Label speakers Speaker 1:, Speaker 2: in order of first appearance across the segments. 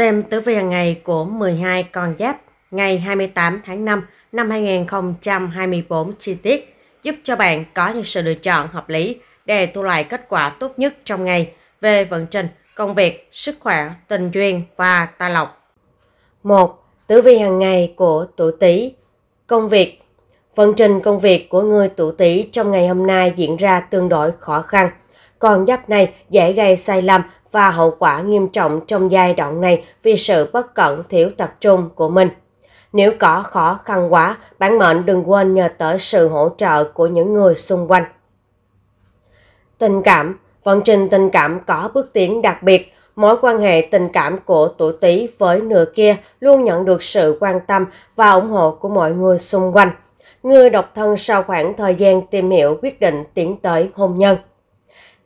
Speaker 1: Xem tử vi hàng ngày của 12 con giáp ngày 28 tháng 5 năm 2024 chi tiết giúp cho bạn có những sự lựa chọn hợp lý để thu lại kết quả tốt nhất trong ngày về vận trình, công việc, sức khỏe, tình duyên và tài lộc. 1. Tử vi hàng ngày của tuổi Tý. Công việc Vận trình công việc của người tuổi Tý trong ngày hôm nay diễn ra tương đối khó khăn. Con giáp này dễ gây sai lầm và hậu quả nghiêm trọng trong giai đoạn này vì sự bất cẩn thiếu tập trung của mình. Nếu có khó khăn quá, bản mệnh đừng quên nhờ tới sự hỗ trợ của những người xung quanh. Tình cảm Vận trình tình cảm có bước tiến đặc biệt, mối quan hệ tình cảm của tuổi Tý với nửa kia luôn nhận được sự quan tâm và ủng hộ của mọi người xung quanh. Người độc thân sau khoảng thời gian tìm hiểu quyết định tiến tới hôn nhân.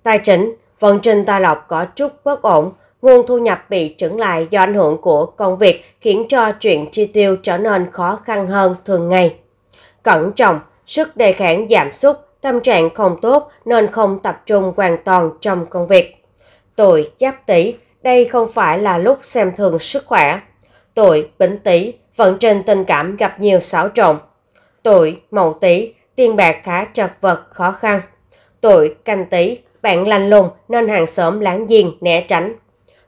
Speaker 1: Tài chính Vận trình Tài Lộc có chút bất ổn, nguồn thu nhập bị trứng lại do ảnh hưởng của công việc khiến cho chuyện chi tiêu trở nên khó khăn hơn thường ngày. Cẩn trọng, sức đề kháng giảm sút, tâm trạng không tốt nên không tập trung hoàn toàn trong công việc. Tuổi Giáp Tý, đây không phải là lúc xem thường sức khỏe. Tuổi Bính Tý, vận trình tình cảm gặp nhiều xáo trộn. Tuổi Mậu Tý, tiền bạc khá chật vật khó khăn. Tuổi Canh Tý, bạn lành lùng nên hàng xóm láng giềng né tránh.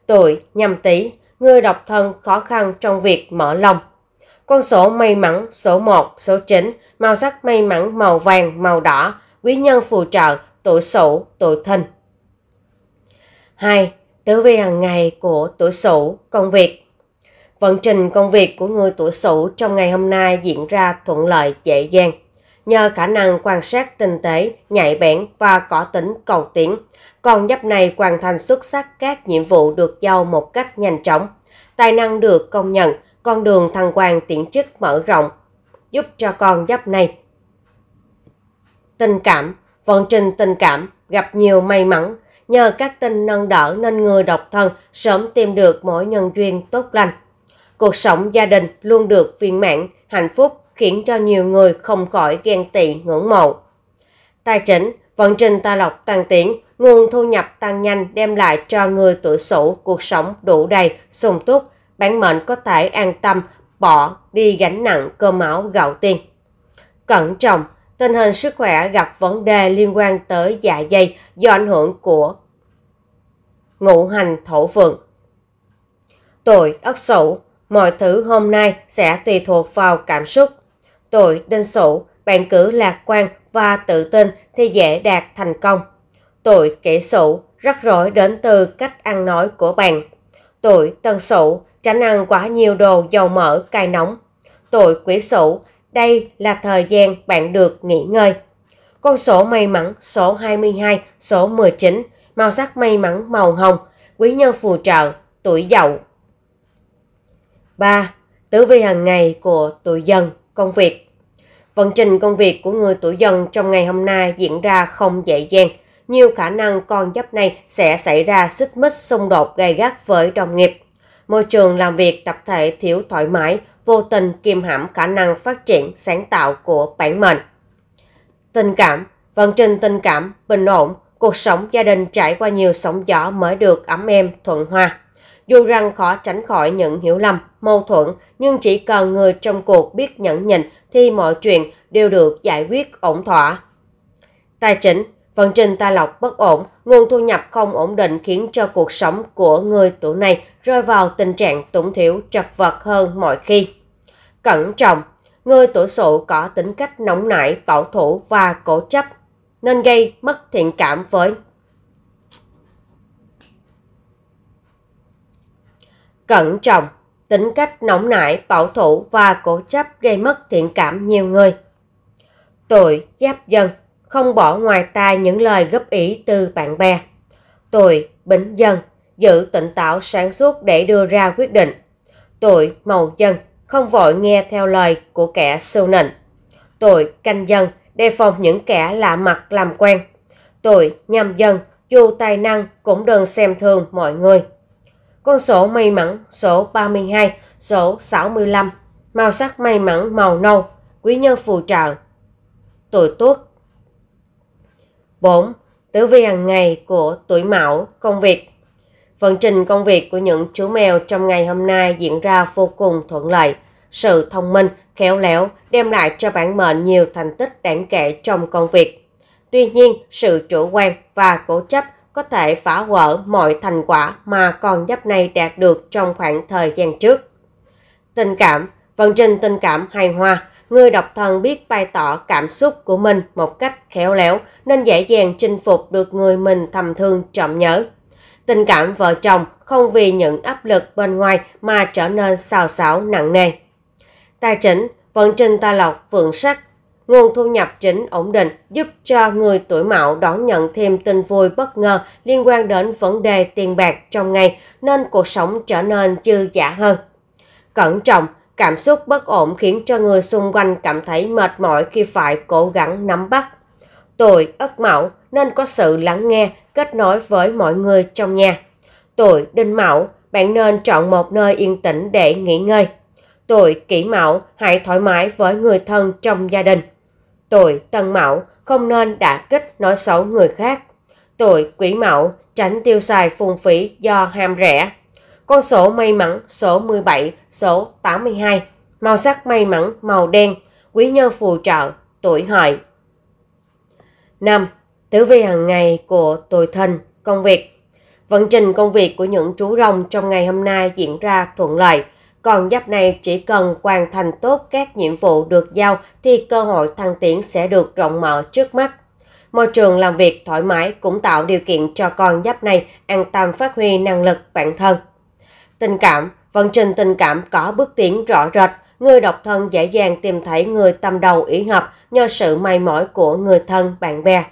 Speaker 1: Tuổi nhâm tý, người độc thân khó khăn trong việc mở lòng. Con số may mắn số 1, số 9, màu sắc may mắn màu vàng, màu đỏ, quý nhân phù trợ, tuổi sửu, tuổi thìn. 2. Tử vi hàng ngày của tuổi sửu, công việc. Vận trình công việc của người tuổi sửu trong ngày hôm nay diễn ra thuận lợi, dễ dàng nhờ khả năng quan sát tinh tế, nhạy bén và có tính cầu tiến. Con giáp này hoàn thành xuất sắc các nhiệm vụ được giao một cách nhanh chóng. Tài năng được công nhận, con đường thăng quan tiến chức mở rộng, giúp cho con giáp này. Tình cảm, vận trình tình cảm gặp nhiều may mắn, nhờ các tinh nâng đỡ nên người độc thân sớm tìm được mỗi nhân duyên tốt lành. Cuộc sống gia đình luôn được viên mãn, hạnh phúc khiến cho nhiều người không khỏi ghen tị ngưỡng mộ. Tài chính, vận trình tài lộc tăng tiến, nguồn thu nhập tăng nhanh đem lại cho người tuổi sửu cuộc sống đủ đầy, sung túc, bản mệnh có thể an tâm bỏ đi gánh nặng cơ máu gạo tiền. Cẩn trọng, tình hình sức khỏe gặp vấn đề liên quan tới dạ dày do ảnh hưởng của ngũ hành thổ phượng. Tuổi Ất Sửu, mọi thứ hôm nay sẽ tùy thuộc vào cảm xúc tuổi đinh sửu bạn cử lạc quan và tự tin thì dễ đạt thành công. tuổi kỷ sửu rắc rối đến từ cách ăn nói của bạn. tuổi tân sửu tránh ăn quá nhiều đồ dầu mỡ cay nóng. tuổi quý sửu đây là thời gian bạn được nghỉ ngơi. Con số may mắn số 22, số 19, màu sắc may mắn màu hồng, quý nhân phù trợ, tuổi dậu. 3. Tử vi hàng ngày của tuổi dần công việc. Vận trình công việc của người tuổi dần trong ngày hôm nay diễn ra không dễ dàng. Nhiều khả năng con giáp này sẽ xảy ra xích mích xung đột gay gắt với đồng nghiệp. Môi trường làm việc tập thể thiếu thoải mái, vô tình kiềm hãm khả năng phát triển sáng tạo của bản mệnh. Tình cảm, vận trình tình cảm, bình ổn, cuộc sống gia đình trải qua nhiều sóng gió mới được ấm êm thuận hoa. Dù rằng khó tránh khỏi những hiểu lầm, mâu thuẫn, nhưng chỉ cần người trong cuộc biết nhẫn nhịn thì mọi chuyện đều được giải quyết ổn thỏa. Tài chính Vận trình tài lộc bất ổn, nguồn thu nhập không ổn định khiến cho cuộc sống của người tuổi này rơi vào tình trạng túng thiếu chật vật hơn mọi khi. Cẩn trọng, người tuổi sụ có tính cách nóng nảy, bảo thủ và cố chấp, nên gây mất thiện cảm với cẩn trọng, tính cách nóng nảy, bảo thủ và cố chấp gây mất thiện cảm nhiều người. Tuổi giáp dần, không bỏ ngoài tai những lời góp ý từ bạn bè. Tuổi bính dần, giữ tỉnh táo sáng suốt để đưa ra quyết định. Tuổi mậu dần, không vội nghe theo lời của kẻ sâu nịnh. Tuổi canh dần, đề phòng những kẻ lạ mặt làm quen. Tuổi nhâm dần, dù tài năng cũng đừng xem thường mọi người. Con số may mắn số 32, số 65. Màu sắc may mắn màu nâu, quý nhân phù trợ. Tuổi Tuất 4. Tử vi hàng ngày của tuổi Mão, công việc. Vận trình công việc của những chú mèo trong ngày hôm nay diễn ra vô cùng thuận lợi. Sự thông minh, khéo léo đem lại cho bản mệnh nhiều thành tích đáng kể trong công việc. Tuy nhiên, sự chủ quan và cố chấp có thể phá vỡ mọi thành quả mà con giáp này đạt được trong khoảng thời gian trước. Tình cảm, vận trình tình cảm hài hòa, người độc thân biết bày tỏ cảm xúc của mình một cách khéo léo nên dễ dàng chinh phục được người mình thầm thương trọng nhớ. Tình cảm vợ chồng không vì những áp lực bên ngoài mà trở nên xào xáo nặng nề. Tài chính, vận trình tài lộc vượng sắc Nguồn thu nhập chính ổn định giúp cho người tuổi mão đón nhận thêm tin vui bất ngờ liên quan đến vấn đề tiền bạc trong ngày nên cuộc sống trở nên dư dả hơn. Cẩn trọng, cảm xúc bất ổn khiến cho người xung quanh cảm thấy mệt mỏi khi phải cố gắng nắm bắt. Tuổi ất mão nên có sự lắng nghe, kết nối với mọi người trong nhà. Tuổi đinh mão, bạn nên chọn một nơi yên tĩnh để nghỉ ngơi. Tuổi kỷ mão, hãy thoải mái với người thân trong gia đình. Tội tân mão không nên đả kích nói xấu người khác. tội quỷ mão tránh tiêu xài phung phí do ham rẻ. Con số may mắn số 17, số 82. Màu sắc may mắn màu đen. Quý nhân phù trợ tuổi hợi. 5. Tử vi hàng ngày của tuổi thân, công việc. Vận trình công việc của những chú rồng trong ngày hôm nay diễn ra thuận lợi – còn giáp này chỉ cần hoàn thành tốt các nhiệm vụ được giao thì cơ hội thăng tiến sẽ được rộng mở trước mắt. Môi trường làm việc thoải mái cũng tạo điều kiện cho con giáp này an tâm phát huy năng lực bản thân. Tình cảm, vận trình tình cảm có bước tiến rõ rệt, người độc thân dễ dàng tìm thấy người tâm đầu ý hợp nhờ sự may mỏi của người thân, bạn bè.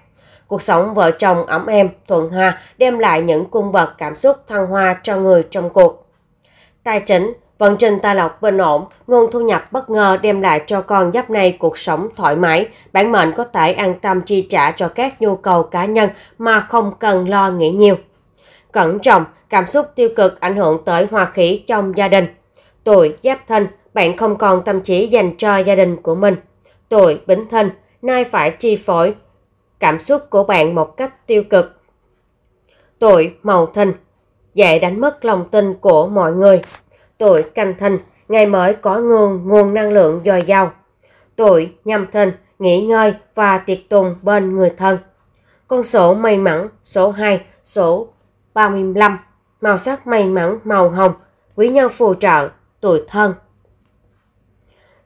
Speaker 1: Cuộc sống vợ chồng ấm em thuận hòa đem lại những cung bậc cảm xúc thăng hoa cho người trong cuộc. Tài chính, Vận trình tài lộc bình ổn, nguồn thu nhập bất ngờ đem lại cho con giáp này cuộc sống thoải mái, bản mệnh có thể an tâm chi trả cho các nhu cầu cá nhân mà không cần lo nghĩ nhiều. Cẩn trọng, cảm xúc tiêu cực ảnh hưởng tới hòa khí trong gia đình. Tuổi giáp thân bạn không còn tâm trí dành cho gia đình của mình. Tuổi bính thân nay phải chi phối cảm xúc của bạn một cách tiêu cực. Tuổi mậu thân dễ đánh mất lòng tin của mọi người tuổi canh thìn ngày mới có nguồn nguồn năng lượng dồi dào. Tuổi nhâm thìn nghỉ ngơi và tiệc tùng bên người thân. Con số may mắn số 2, số 35, màu sắc may mắn màu hồng, quý nhân phù trợ, tuổi thân.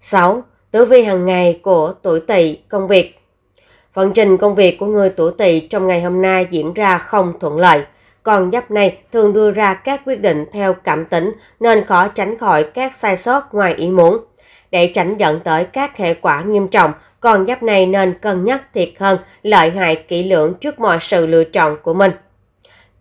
Speaker 1: 6. Tử vi hàng ngày của tuổi tỵ công việc Vận trình công việc của người tuổi tỵ trong ngày hôm nay diễn ra không thuận lợi – con giáp này thường đưa ra các quyết định theo cảm tính nên khó tránh khỏi các sai sót ngoài ý muốn. Để tránh dẫn tới các hệ quả nghiêm trọng, con giáp này nên cân nhắc thiệt hơn, lợi hại kỹ lưỡng trước mọi sự lựa chọn của mình.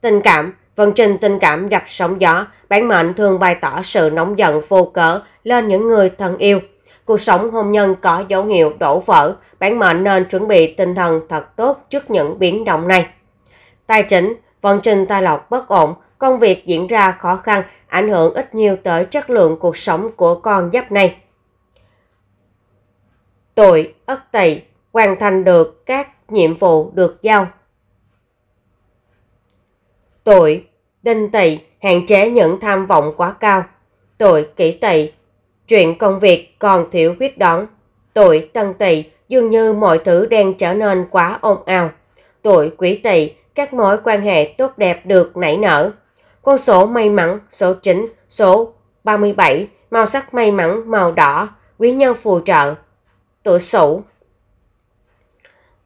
Speaker 1: Tình cảm Vận trình tình cảm gặp sóng gió, bản mệnh thường bày tỏ sự nóng giận vô cỡ lên những người thân yêu. Cuộc sống hôn nhân có dấu hiệu đổ vỡ, bản mệnh nên chuẩn bị tinh thần thật tốt trước những biến động này. Tài chính còn Trình Tài Lộc bất ổn, công việc diễn ra khó khăn, ảnh hưởng ít nhiều tới chất lượng cuộc sống của con giáp này. Tuổi Ất Tỵ hoàn thành được các nhiệm vụ được giao. Tuổi Đinh Tỵ hạn chế những tham vọng quá cao. Tuổi Kỷ Tỵ chuyện công việc còn thiếu quyết đoán. Tuổi Tân Tỵ dường như mọi thứ đang trở nên quá ồn ào. Tuổi Quý Tỵ các mối quan hệ tốt đẹp được nảy nở. Con số may mắn, số chính, số 37, màu sắc may mắn màu đỏ, quý nhân phù trợ, tuổi sửu.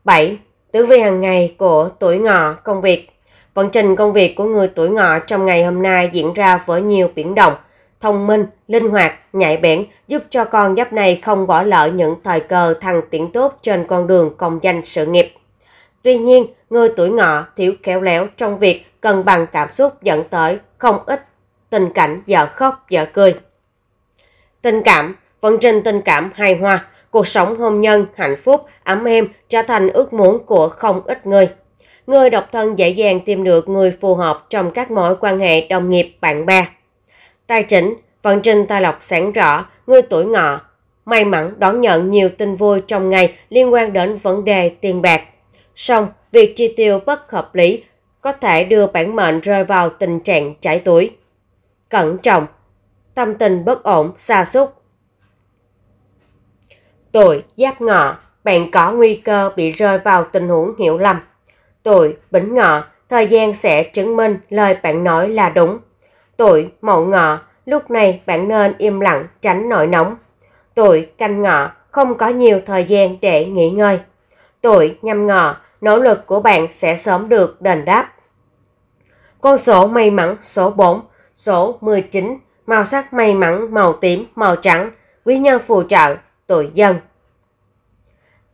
Speaker 1: 7. Tử vi hàng ngày của tuổi ngọ công việc Vận trình công việc của người tuổi ngọ trong ngày hôm nay diễn ra với nhiều biến động, thông minh, linh hoạt, nhạy bén giúp cho con giáp này không bỏ lỡ những thời cơ thăng tiến tốt trên con đường công danh sự nghiệp. Tuy nhiên, người tuổi ngọ thiếu khéo léo trong việc cân bằng cảm xúc dẫn tới không ít tình cảnh dở khóc dở cười. Tình cảm, vận trình tình cảm hài hòa, cuộc sống hôn nhân hạnh phúc ấm êm trở thành ước muốn của không ít người. Người độc thân dễ dàng tìm được người phù hợp trong các mối quan hệ đồng nghiệp bạn bè. Tài chính, vận trình tài lộc sáng rõ, người tuổi ngọ may mắn đón nhận nhiều tin vui trong ngày liên quan đến vấn đề tiền bạc. Song, việc chi tiêu bất hợp lý có thể đưa bản mệnh rơi vào tình trạng chảy túi. Cẩn trọng, tâm tình bất ổn, xa xúc. Tuổi Giáp Ngọ, bạn có nguy cơ bị rơi vào tình huống hiểu lầm. Tuổi Bính Ngọ, thời gian sẽ chứng minh lời bạn nói là đúng. Tuổi Mậu Ngọ, lúc này bạn nên im lặng tránh nổi nóng. Tuổi Canh Ngọ, không có nhiều thời gian để nghỉ ngơi. Tuổi nhâm ngọ, nỗ lực của bạn sẽ sớm được đền đáp. Con số may mắn số 4, số 19, màu sắc may mắn màu tím, màu trắng, quý nhân phù trợ, tuổi dần.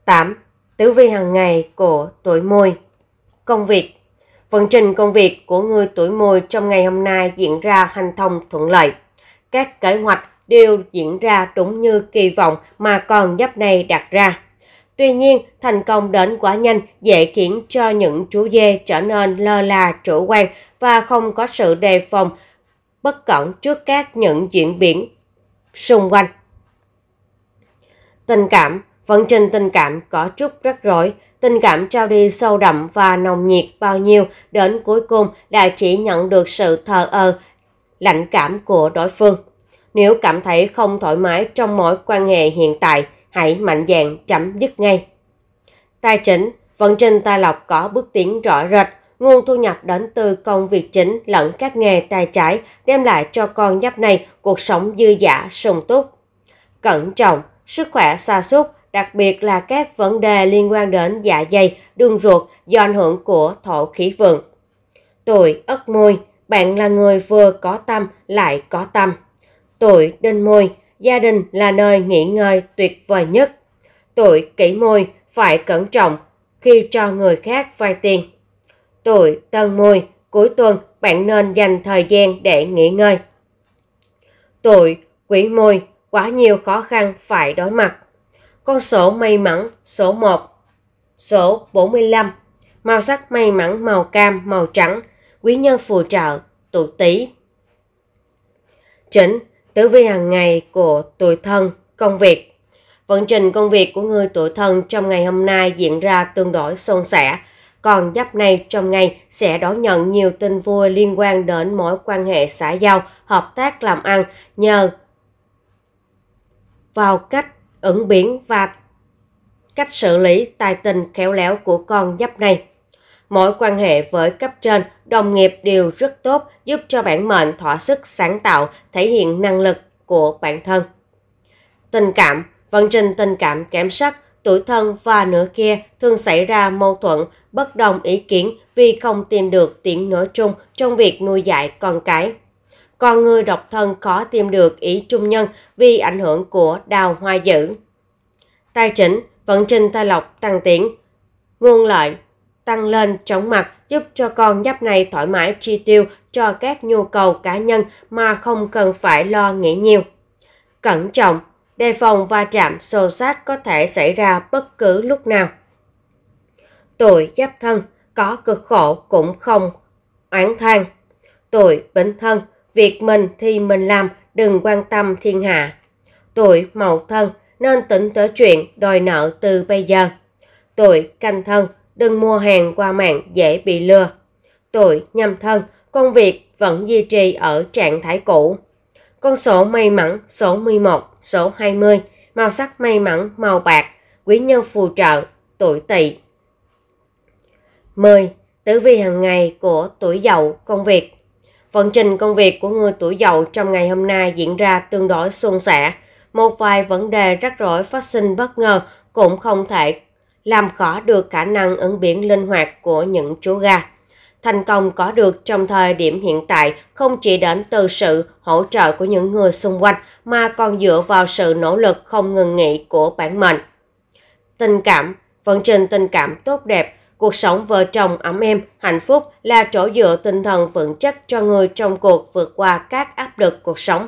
Speaker 1: 8. Tử vi hàng ngày của tuổi mùi Công việc Vận trình công việc của người tuổi mùi trong ngày hôm nay diễn ra hành thông thuận lợi. Các kế hoạch đều diễn ra đúng như kỳ vọng mà con giáp này đặt ra. Tuy nhiên, thành công đến quá nhanh dễ khiến cho những chú dê trở nên lơ là chủ quan và không có sự đề phòng bất cẩn trước các những diễn biến xung quanh. Tình cảm Vận trình tình cảm có chút rắc rối, tình cảm trao đi sâu đậm và nồng nhiệt bao nhiêu đến cuối cùng đã chỉ nhận được sự thờ ơ, lạnh cảm của đối phương. Nếu cảm thấy không thoải mái trong mối quan hệ hiện tại, hãy mạnh dạn chấm dứt ngay. Tài chính, vận trình tài lộc có bước tiến rõ rệt, nguồn thu nhập đến từ công việc chính lẫn các nghề tài trái đem lại cho con giáp này cuộc sống dư giả sung túc. Cẩn trọng, sức khỏe xa sút đặc biệt là các vấn đề liên quan đến dạ dày, đường ruột do ảnh hưởng của thổ khí vượng. Tuổi Ất Môi, bạn là người vừa có tâm lại có tâm. Tuổi Đinh Môi, gia đình là nơi nghỉ ngơi tuyệt vời nhất. Tuổi kỷ mùi phải cẩn trọng khi cho người khác vay tiền. Tuổi tân mùi, cuối tuần bạn nên dành thời gian để nghỉ ngơi. Tuổi quỷ mùi, quá nhiều khó khăn phải đối mặt. Con số may mắn số 1, số 45, màu sắc may mắn màu cam, màu trắng, quý nhân phù trợ, tuổi tý. Chỉnh tử vi hàng ngày của tuổi thân, công việc. Vận trình công việc của người tuổi thân trong ngày hôm nay diễn ra tương đối suôn sẻ. Còn giáp này trong ngày sẽ đón nhận nhiều tin vui liên quan đến mối quan hệ xã giao, hợp tác làm ăn nhờ vào cách ứng biển và cách xử lý tài tình khéo léo của con giáp này. Mỗi quan hệ với cấp trên, đồng nghiệp đều rất tốt, giúp cho bản mệnh thỏa sức sáng tạo, thể hiện năng lực của bản thân. Tình cảm, vận trình tình cảm kém sắc, tuổi thân và nửa kia thường xảy ra mâu thuẫn, bất đồng ý kiến vì không tìm được tiếng nói chung trong việc nuôi dạy con cái. Còn người độc thân khó tìm được ý trung nhân vì ảnh hưởng của đào hoa dữ. Tài chính, vận trình tài lộc tăng tiến. Nguồn lợi, tăng lên chóng mặt giúp cho con giáp này thoải mái chi tiêu cho các nhu cầu cá nhân mà không cần phải lo nghĩ nhiều. Cẩn trọng, đề phòng va chạm xô sát có thể xảy ra bất cứ lúc nào. Tuổi giáp thân có cực khổ cũng không oán than. Tuổi bính thân, việc mình thì mình làm, đừng quan tâm thiên hạ. Tuổi mậu thân nên tỉnh tới chuyện đòi nợ từ bây giờ. Tuổi canh thân đừng mua hàng qua mạng dễ bị lừa. Tuổi nhâm thân, công việc vẫn duy trì ở trạng thái cũ. Con số may mắn số 11, số 20, màu sắc may mắn màu bạc, quý nhân phù trợ, tuổi tỵ. 10. Tử vi hàng ngày của tuổi dậu công việc Vận trình công việc của người tuổi dậu trong ngày hôm nay diễn ra tương đối suôn sẻ. Một vài vấn đề rắc rối phát sinh bất ngờ cũng không thể làm khó được khả năng ứng biến linh hoạt của những chú gà. Thành công có được trong thời điểm hiện tại không chỉ đến từ sự hỗ trợ của những người xung quanh mà còn dựa vào sự nỗ lực không ngừng nghỉ của bản mệnh. Tình cảm, vận trình tình cảm tốt đẹp, cuộc sống vợ chồng ấm êm, hạnh phúc là chỗ dựa tinh thần vững chắc cho người trong cuộc vượt qua các áp lực cuộc sống.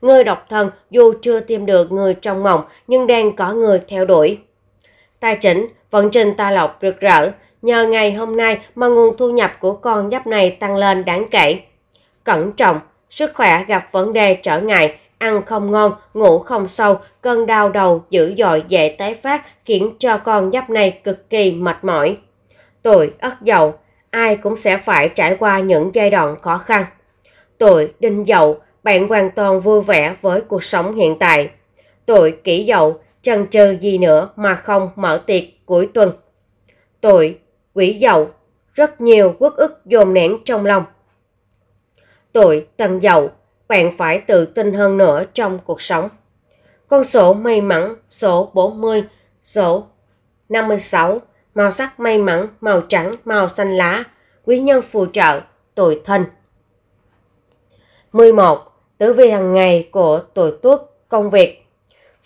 Speaker 1: Người độc thân dù chưa tìm được người trong mộng nhưng đang có người theo đuổi. Tài chính, Vận trình tài lộc rực rỡ, nhờ ngày hôm nay mà nguồn thu nhập của con giáp này tăng lên đáng kể. Cẩn trọng, sức khỏe gặp vấn đề trở ngại, ăn không ngon, ngủ không sâu, cơn đau đầu dữ dội dễ tái phát khiến cho con giáp này cực kỳ mệt mỏi. Tuổi ất dậu, ai cũng sẽ phải trải qua những giai đoạn khó khăn. Tuổi đinh dậu, bạn hoàn toàn vui vẻ với cuộc sống hiện tại. Tuổi kỷ dậu, chần chừ gì nữa mà không mở tiệc cuối tuần. Tội, quỷ dậu, rất nhiều quốc ức dồn nén trong lòng. Tội tân dậu, bạn phải tự tin hơn nữa trong cuộc sống. Con số may mắn số 40, số 56, màu sắc may mắn, màu trắng, màu xanh lá, quý nhân phù trợ, tuổi thân. 11. Tử vi hàng ngày của tuổi tuất công việc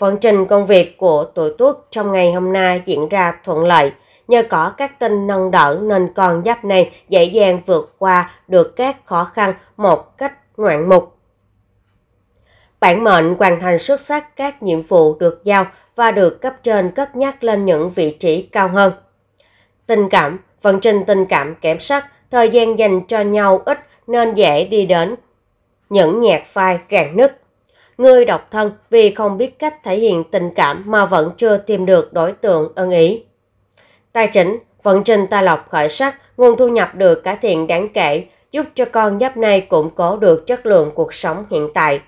Speaker 1: Vận trình công việc của tuổi tuất trong ngày hôm nay diễn ra thuận lợi. Nhờ có các tinh nâng đỡ nên con giáp này dễ dàng vượt qua được các khó khăn một cách ngoạn mục. Bản mệnh hoàn thành xuất sắc các nhiệm vụ được giao và được cấp trên cất nhắc lên những vị trí cao hơn. Tình cảm, vận trình tình cảm kém sắc, thời gian dành cho nhau ít nên dễ đi đến những nhạc phai rạn nứt người độc thân vì không biết cách thể hiện tình cảm mà vẫn chưa tìm được đối tượng ân ý. Tài chính, vận trình tài lộc khởi sắc, nguồn thu nhập được cải thiện đáng kể, giúp cho con giáp này củng cố được chất lượng cuộc sống hiện tại.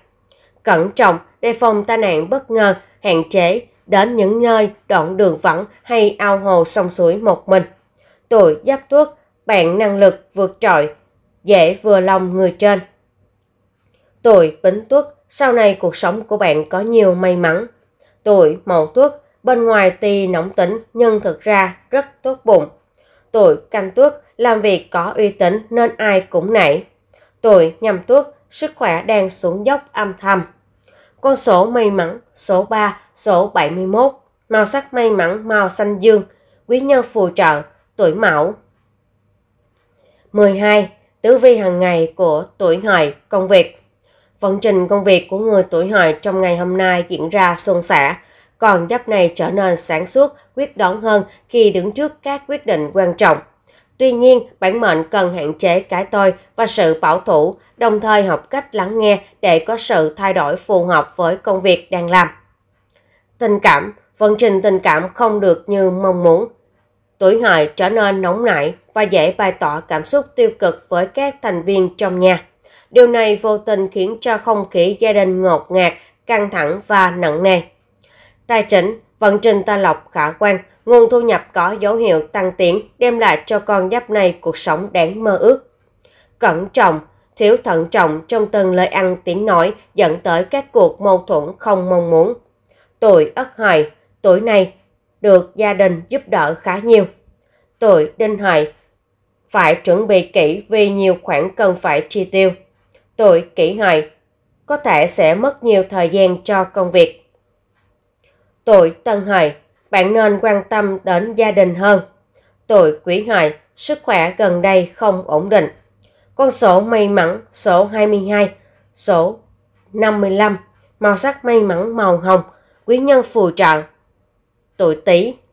Speaker 1: Cẩn trọng, đề phòng tai nạn bất ngờ, hạn chế, đến những nơi đoạn đường vắng hay ao hồ sông suối một mình. Tuổi giáp tuất, bạn năng lực vượt trội, dễ vừa lòng người trên. Tuổi bính tuất, sau này cuộc sống của bạn có nhiều may mắn. Tuổi mậu tuất bên ngoài tuy nóng tính nhưng thực ra rất tốt bụng. Tuổi canh tuất làm việc có uy tín nên ai cũng nảy. Tuổi nhâm tuất sức khỏe đang xuống dốc âm thầm. Con số may mắn số 3, số 71, màu sắc may mắn màu xanh dương, quý nhân phù trợ, tuổi mão. 12. Tử vi hàng ngày của tuổi hợi, công việc. Vận trình công việc của người tuổi hợi trong ngày hôm nay diễn ra suôn sẻ, còn giáp này trở nên sáng suốt, quyết đoán hơn khi đứng trước các quyết định quan trọng. Tuy nhiên, bản mệnh cần hạn chế cái tôi và sự bảo thủ, đồng thời học cách lắng nghe để có sự thay đổi phù hợp với công việc đang làm. Tình cảm, vận trình tình cảm không được như mong muốn. Tuổi hợi trở nên nóng nảy và dễ bày tỏ cảm xúc tiêu cực với các thành viên trong nhà. Điều này vô tình khiến cho không khí gia đình ngột ngạt, căng thẳng và nặng nề. Tài chính, vận trình ta lọc khả quan, nguồn thu nhập có dấu hiệu tăng tiến đem lại cho con giáp này cuộc sống đáng mơ ước. Cẩn trọng, thiếu thận trọng trong từng lời ăn tiếng nói dẫn tới các cuộc mâu thuẫn không mong muốn. Tuổi Ất Hợi, tuổi này được gia đình giúp đỡ khá nhiều. Tuổi Đinh Hợi phải chuẩn bị kỹ vì nhiều khoản cần phải chi tiêu. Tôi kỷ hợi có thể sẽ mất nhiều thời gian cho công việc. Tôi tân hợi bạn nên quan tâm đến gia đình hơn. Tôi quý hợi sức khỏe gần đây không ổn định. Con số may mắn số 22, số 55, màu sắc may mắn màu hồng, quý nhân phù trợ. Tuổi Tý